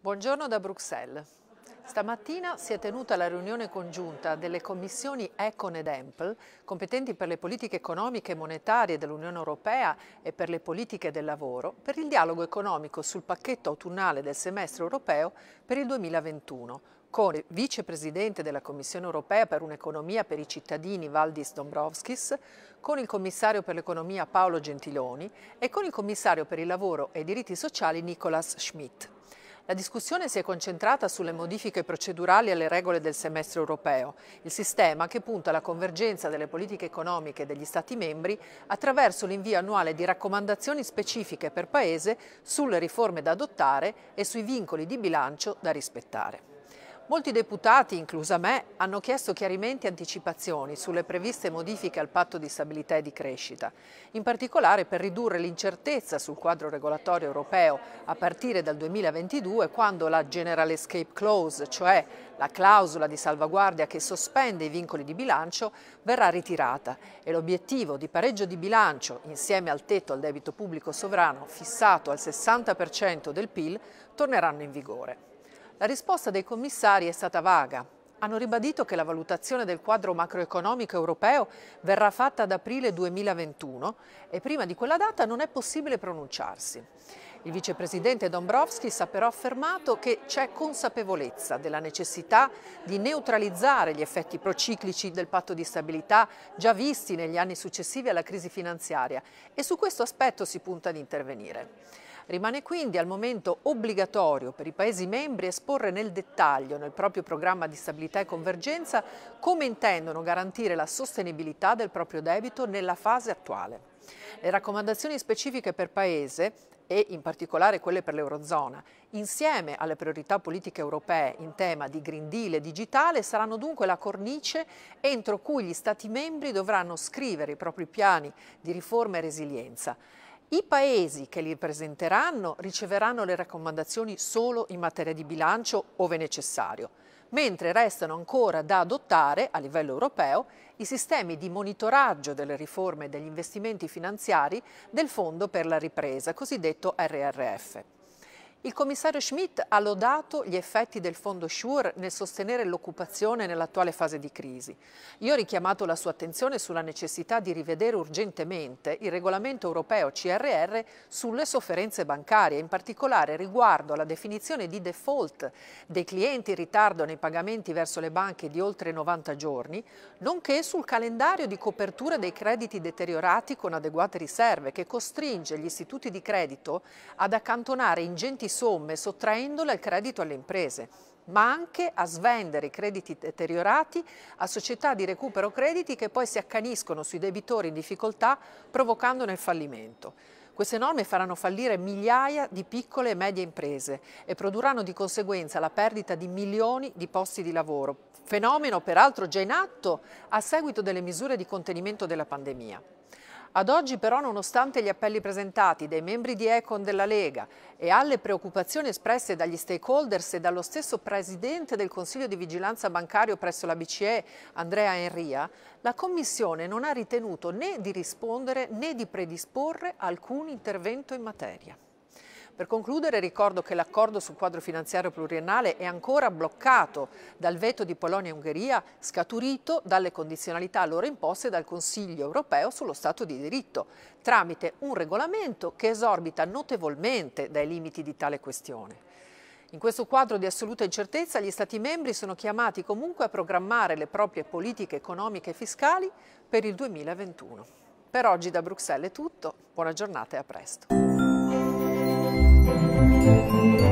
Buongiorno da Bruxelles. Stamattina si è tenuta la riunione congiunta delle commissioni Econ ed Empl, competenti per le politiche economiche e monetarie dell'Unione Europea e per le politiche del lavoro, per il dialogo economico sul pacchetto autunnale del semestre europeo per il 2021, con il vicepresidente della Commissione europea per un'economia per i cittadini Valdis Dombrovskis, con il commissario per l'economia Paolo Gentiloni e con il commissario per il lavoro e i diritti sociali Nicolas Schmidt. La discussione si è concentrata sulle modifiche procedurali alle regole del semestre europeo, il sistema che punta alla convergenza delle politiche economiche degli Stati membri attraverso l'invio annuale di raccomandazioni specifiche per Paese sulle riforme da adottare e sui vincoli di bilancio da rispettare. Molti deputati, inclusa me, hanno chiesto chiarimenti e anticipazioni sulle previste modifiche al patto di stabilità e di crescita, in particolare per ridurre l'incertezza sul quadro regolatorio europeo a partire dal 2022 quando la General Escape Clause, cioè la clausola di salvaguardia che sospende i vincoli di bilancio, verrà ritirata e l'obiettivo di pareggio di bilancio insieme al tetto al debito pubblico sovrano fissato al 60% del PIL torneranno in vigore. La risposta dei commissari è stata vaga. Hanno ribadito che la valutazione del quadro macroeconomico europeo verrà fatta ad aprile 2021 e prima di quella data non è possibile pronunciarsi. Il vicepresidente Dombrovskis ha però affermato che c'è consapevolezza della necessità di neutralizzare gli effetti prociclici del patto di stabilità già visti negli anni successivi alla crisi finanziaria e su questo aspetto si punta ad intervenire. Rimane quindi al momento obbligatorio per i Paesi membri esporre nel dettaglio nel proprio programma di stabilità e convergenza come intendono garantire la sostenibilità del proprio debito nella fase attuale. Le raccomandazioni specifiche per Paese e in particolare quelle per l'Eurozona, insieme alle priorità politiche europee in tema di Green Deal e digitale, saranno dunque la cornice entro cui gli Stati membri dovranno scrivere i propri piani di riforma e resilienza. I paesi che li presenteranno riceveranno le raccomandazioni solo in materia di bilancio, ove necessario, mentre restano ancora da adottare a livello europeo i sistemi di monitoraggio delle riforme e degli investimenti finanziari del Fondo per la ripresa, cosiddetto RRF. Il commissario Schmidt ha lodato gli effetti del fondo Sure nel sostenere l'occupazione nell'attuale fase di crisi. Io ho richiamato la sua attenzione sulla necessità di rivedere urgentemente il regolamento europeo CRR sulle sofferenze bancarie, in particolare riguardo alla definizione di default dei clienti in ritardo nei pagamenti verso le banche di oltre 90 giorni, nonché sul calendario di copertura dei crediti deteriorati con adeguate riserve che costringe gli istituti di credito ad accantonare ingenti somme sottraendole al credito alle imprese, ma anche a svendere i crediti deteriorati a società di recupero crediti che poi si accaniscono sui debitori in difficoltà provocandone il fallimento. Queste norme faranno fallire migliaia di piccole e medie imprese e produrranno di conseguenza la perdita di milioni di posti di lavoro, fenomeno peraltro già in atto a seguito delle misure di contenimento della pandemia. Ad oggi però, nonostante gli appelli presentati dai membri di Econ della Lega e alle preoccupazioni espresse dagli stakeholders e dallo stesso Presidente del Consiglio di Vigilanza Bancario presso la BCE, Andrea Enria, la Commissione non ha ritenuto né di rispondere né di predisporre alcun intervento in materia. Per concludere ricordo che l'accordo sul quadro finanziario pluriennale è ancora bloccato dal veto di Polonia e Ungheria scaturito dalle condizionalità allora imposte dal Consiglio europeo sullo Stato di diritto, tramite un regolamento che esorbita notevolmente dai limiti di tale questione. In questo quadro di assoluta incertezza gli Stati membri sono chiamati comunque a programmare le proprie politiche economiche e fiscali per il 2021. Per oggi da Bruxelles è tutto, buona giornata e a presto. 嗯。